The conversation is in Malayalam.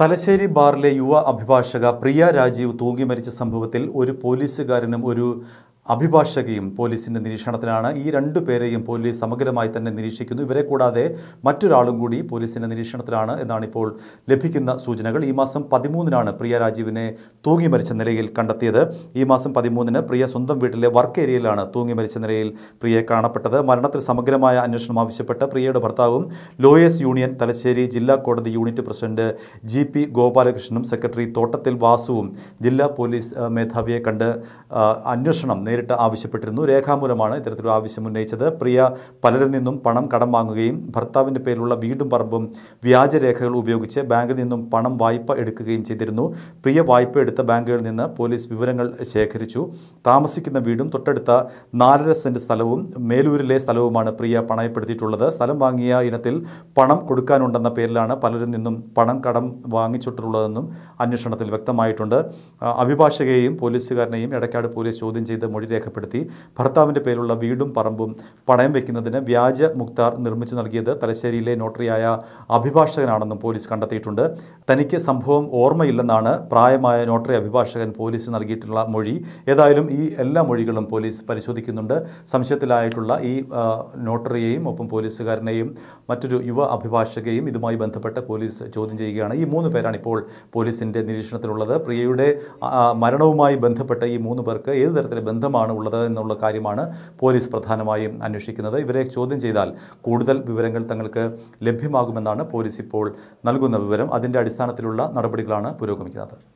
തലശ്ശേരി ബാറിലെ യുവ അഭിഭാഷക പ്രിയ രാജീവ് തൂങ്ങി മരിച്ച സംഭവത്തിൽ ഒരു പോലീസുകാരനും ഒരു അഭിഭാഷകയും പോലീസിൻ്റെ നിരീക്ഷണത്തിലാണ് ഈ രണ്ടു പേരെയും പോലീസ് സമഗ്രമായി തന്നെ നിരീക്ഷിക്കുന്നു ഇവരെ കൂടാതെ മറ്റൊരാളും കൂടി പോലീസിൻ്റെ നിരീക്ഷണത്തിലാണ് എന്നാണ് ഇപ്പോൾ ലഭിക്കുന്ന സൂചനകൾ ഈ മാസം പതിമൂന്നിനാണ് പ്രിയ രാജീവിനെ തൂങ്ങി മരിച്ച നിലയിൽ കണ്ടെത്തിയത് ഈ മാസം പതിമൂന്നിന് പ്രിയ സ്വന്തം വീട്ടിലെ വർക്ക് ഏരിയയിലാണ് തൂങ്ങി മരിച്ച നിലയിൽ പ്രിയയെ കാണപ്പെട്ടത് മരണത്തിൽ സമഗ്രമായ അന്വേഷണം ആവശ്യപ്പെട്ട് പ്രിയയുടെ ഭർത്താവും ലോയേഴ്സ് യൂണിയൻ തലശ്ശേരി ജില്ലാ കോടതി യൂണിറ്റ് പ്രസിഡന്റ് ജി പി ഗോപാലകൃഷ്ണനും സെക്രട്ടറി തോട്ടത്തിൽ വാസുവും ജില്ലാ പോലീസ് മേധാവിയെ കണ്ട് അന്വേഷണം നേരിട്ട് ആവശ്യപ്പെട്ടിരുന്നു രേഖാമൂലമാണ് ഇത്തരത്തിലൊരു ആവശ്യം ഉന്നയിച്ചത് പ്രിയ പലരിൽ നിന്നും പണം കടം വാങ്ങുകയും ഭർത്താവിൻ്റെ പേരിലുള്ള വീടും പറമ്പും വ്യാജരേഖകൾ ഉപയോഗിച്ച് ബാങ്കിൽ നിന്നും പണം വായ്പ എടുക്കുകയും ചെയ്തിരുന്നു പ്രിയ വായ്പ എടുത്ത ബാങ്കുകളിൽ നിന്ന് പോലീസ് വിവരങ്ങൾ ശേഖരിച്ചു താമസിക്കുന്ന വീടും തൊട്ടടുത്ത നാലര സെൻറ്റ് സ്ഥലവും മേലൂരിലെ സ്ഥലവുമാണ് പ്രിയ പണയപ്പെടുത്തിയിട്ടുള്ളത് സ്ഥലം വാങ്ങിയ ഇനത്തിൽ പണം കൊടുക്കാനുണ്ടെന്ന പേരിലാണ് പലരിൽ നിന്നും പണം കടം വാങ്ങിച്ചിട്ടുള്ളതെന്നും അന്വേഷണത്തിൽ വ്യക്തമായിട്ടുണ്ട് അഭിഭാഷകയെയും പോലീസുകാരനെയും ഇടയ്ക്കാട് പോലീസ് ചോദ്യം ചെയ്ത് മൊഴി മൊഴി രേഖപ്പെടുത്തി ഭർത്താവിൻ്റെ പേരിലുള്ള വീടും പറമ്പും പണയം വയ്ക്കുന്നതിന് വ്യാജ മുക്താർ നിർമ്മിച്ചു നൽകിയത് തലശ്ശേരിയിലെ നോട്ടറിയായ അഭിഭാഷകനാണെന്നും പോലീസ് കണ്ടെത്തിയിട്ടുണ്ട് തനിക്ക് സംഭവം ഓർമ്മയില്ലെന്നാണ് പ്രായമായ നോട്ടറി അഭിഭാഷകൻ പോലീസ് നൽകിയിട്ടുള്ള മൊഴി ഏതായാലും ഈ എല്ലാ മൊഴികളും പോലീസ് പരിശോധിക്കുന്നുണ്ട് സംശയത്തിലായിട്ടുള്ള ഈ നോട്ടറിയെയും ഒപ്പം പോലീസുകാരനെയും മറ്റൊരു യുവ അഭിഭാഷകയും ഇതുമായി ബന്ധപ്പെട്ട് പോലീസ് ചോദ്യം ചെയ്യുകയാണ് ഈ മൂന്ന് പേരാണ് ഇപ്പോൾ പോലീസിൻ്റെ നിരീക്ഷണത്തിലുള്ളത് പ്രിയയുടെ മരണവുമായി ബന്ധപ്പെട്ട ഈ മൂന്ന് പേർക്ക് ഏത് തരത്തിലെ ബന്ധമാണ് ബന്ധമാണ് ഉള്ളത് എന്നുള്ള കാര്യമാണ് പോലീസ് പ്രധാനമായും അന്വേഷിക്കുന്നത് ഇവരെ ചോദ്യം ചെയ്താൽ കൂടുതൽ വിവരങ്ങൾ തങ്ങൾക്ക് ലഭ്യമാകുമെന്നാണ് പോലീസ് ഇപ്പോൾ നൽകുന്ന വിവരം അതിൻ്റെ അടിസ്ഥാനത്തിലുള്ള നടപടികളാണ് പുരോഗമിക്കുന്നത്